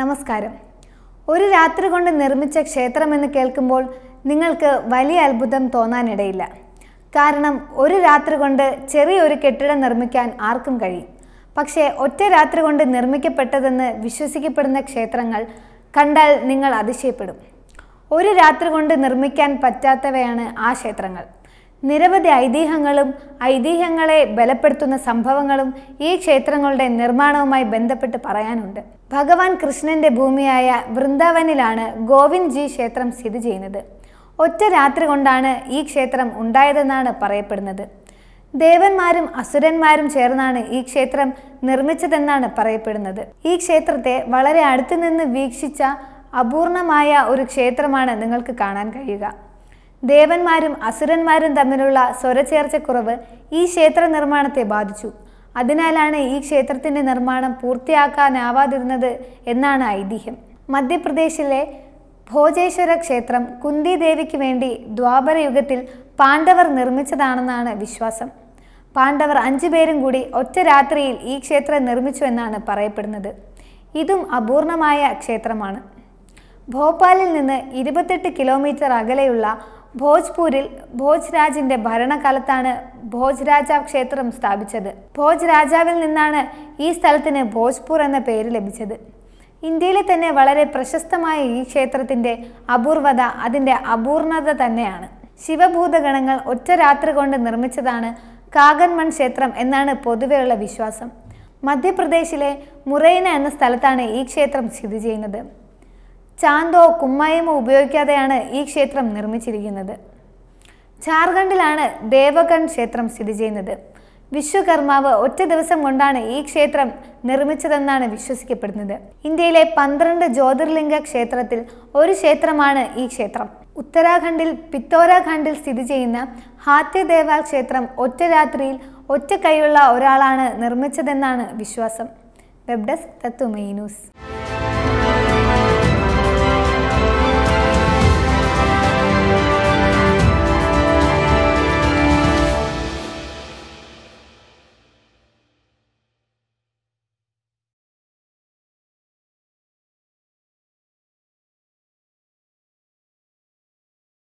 നമസ്കാരം ഒരു രാത്രി കൊണ്ട് നിർമ്മിച്ച ക്ഷേത്രമെന്ന് കേൾക്കുമ്പോൾ നിങ്ങൾക്ക് വലിയ അത്ഭുതം തോന്നാനിടയില്ല കാരണം ഒരു രാത്രി കൊണ്ട് ചെറിയൊരു കെട്ടിടം നിർമ്മിക്കാൻ ആർക്കും കഴിയും പക്ഷേ ഒറ്റ രാത്രി കൊണ്ട് നിർമ്മിക്കപ്പെട്ടതെന്ന് വിശ്വസിക്കപ്പെടുന്ന ക്ഷേത്രങ്ങൾ കണ്ടാൽ നിങ്ങൾ അതിശയപ്പെടും ഒരു രാത്രി കൊണ്ട് നിർമ്മിക്കാൻ പറ്റാത്തവയാണ് ആ ക്ഷേത്രങ്ങൾ നിരവധി ഐതിഹ്യങ്ങളും ഐതിഹ്യങ്ങളെ ബലപ്പെടുത്തുന്ന സംഭവങ്ങളും ഈ ക്ഷേത്രങ്ങളുടെ നിർമ്മാണവുമായി ബന്ധപ്പെട്ട് പറയാനുണ്ട് ഭഗവാൻ കൃഷ്ണന്റെ ഭൂമിയായ വൃന്ദാവനിലാണ് ജി ക്ഷേത്രം സ്ഥിതി ചെയ്യുന്നത് ഒറ്റ രാത്രി കൊണ്ടാണ് ഈ ക്ഷേത്രം ഉണ്ടായതെന്നാണ് പറയപ്പെടുന്നത് ദേവന്മാരും അസുരന്മാരും ചേർന്നാണ് ഈ ക്ഷേത്രം നിർമ്മിച്ചതെന്നാണ് പറയപ്പെടുന്നത് ഈ ക്ഷേത്രത്തെ വളരെ അടുത്തു നിന്ന് വീക്ഷിച്ച അപൂർണമായ ഒരു ക്ഷേത്രമാണ് നിങ്ങൾക്ക് കാണാൻ കഴിയുക ദേവന്മാരും അസുരന്മാരും തമ്മിലുള്ള സ്വരചേർച്ചക്കുറവ് ഈ ക്ഷേത്ര നിർമ്മാണത്തെ ബാധിച്ചു അതിനാലാണ് ഈ ക്ഷേത്രത്തിൻ്റെ നിർമ്മാണം പൂർത്തിയാക്കാനാവാതിരുന്നത് എന്നാണ് ഐതിഹ്യം മധ്യപ്രദേശിലെ ഭോജേശ്വര ക്ഷേത്രം കുന്തി ദേവിക്ക് വേണ്ടി ദ്വാപരയുഗത്തിൽ പാണ്ഡവർ നിർമ്മിച്ചതാണെന്നാണ് വിശ്വാസം പാണ്ഡവർ അഞ്ചു പേരും കൂടി ഒറ്റ രാത്രിയിൽ ഈ ക്ഷേത്രം നിർമ്മിച്ചു എന്നാണ് പറയപ്പെടുന്നത് ഇതും അപൂർണമായ ക്ഷേത്രമാണ് ഭോപ്പാലിൽ നിന്ന് ഇരുപത്തെട്ട് കിലോമീറ്റർ അകലെയുള്ള ഭോജ്പൂരിൽ ഭോജ്രാജിന്റെ ഭരണകാലത്താണ് ഭോജ് ക്ഷേത്രം സ്ഥാപിച്ചത് ഭോജ് രാജാവിൽ നിന്നാണ് ഈ സ്ഥലത്തിന് ഭോജ്പൂർ എന്ന പേര് ലഭിച്ചത് ഇന്ത്യയിലെ തന്നെ വളരെ പ്രശസ്തമായ ഈ ക്ഷേത്രത്തിന്റെ അപൂർവത അതിന്റെ അപൂർണത തന്നെയാണ് ശിവഭൂതഗണങ്ങൾ ഒറ്റ രാത്രി കൊണ്ട് നിർമ്മിച്ചതാണ് കാഗൻമൺ ക്ഷേത്രം എന്നാണ് പൊതുവെയുള്ള വിശ്വാസം മധ്യപ്രദേശിലെ മുറൈന എന്ന സ്ഥലത്താണ് ഈ ക്ഷേത്രം സ്ഥിതി ചെയ്യുന്നത് ചാന്തോ കുമ്മായമോ ഉപയോഗിക്കാതെയാണ് ഈ ക്ഷേത്രം നിർമ്മിച്ചിരിക്കുന്നത് ഝാർഖണ്ഡിലാണ് ദേവഗൺ ക്ഷേത്രം സ്ഥിതി ചെയ്യുന്നത് വിശ്വകർമാവ് ഒറ്റ ദിവസം കൊണ്ടാണ് ഈ ക്ഷേത്രം നിർമ്മിച്ചതെന്നാണ് വിശ്വസിക്കപ്പെടുന്നത് ഇന്ത്യയിലെ പന്ത്രണ്ട് ജ്യോതിർലിംഗ ക്ഷേത്രത്തിൽ ഒരു ക്ഷേത്രമാണ് ഈ ക്ഷേത്രം ഉത്തരാഖണ്ഡിൽ പിത്തോരാഖണ്ഡിൽ സ്ഥിതി ചെയ്യുന്ന ഹാത്യദേവ ക്ഷേത്രം ഒറ്റ രാത്രിയിൽ ഒറ്റ കൈയുള്ള ഒരാളാണ് നിർമ്മിച്ചതെന്നാണ് വിശ്വാസം വെബ് ഡെസ്ക് തത്വമൈ ന്യൂസ്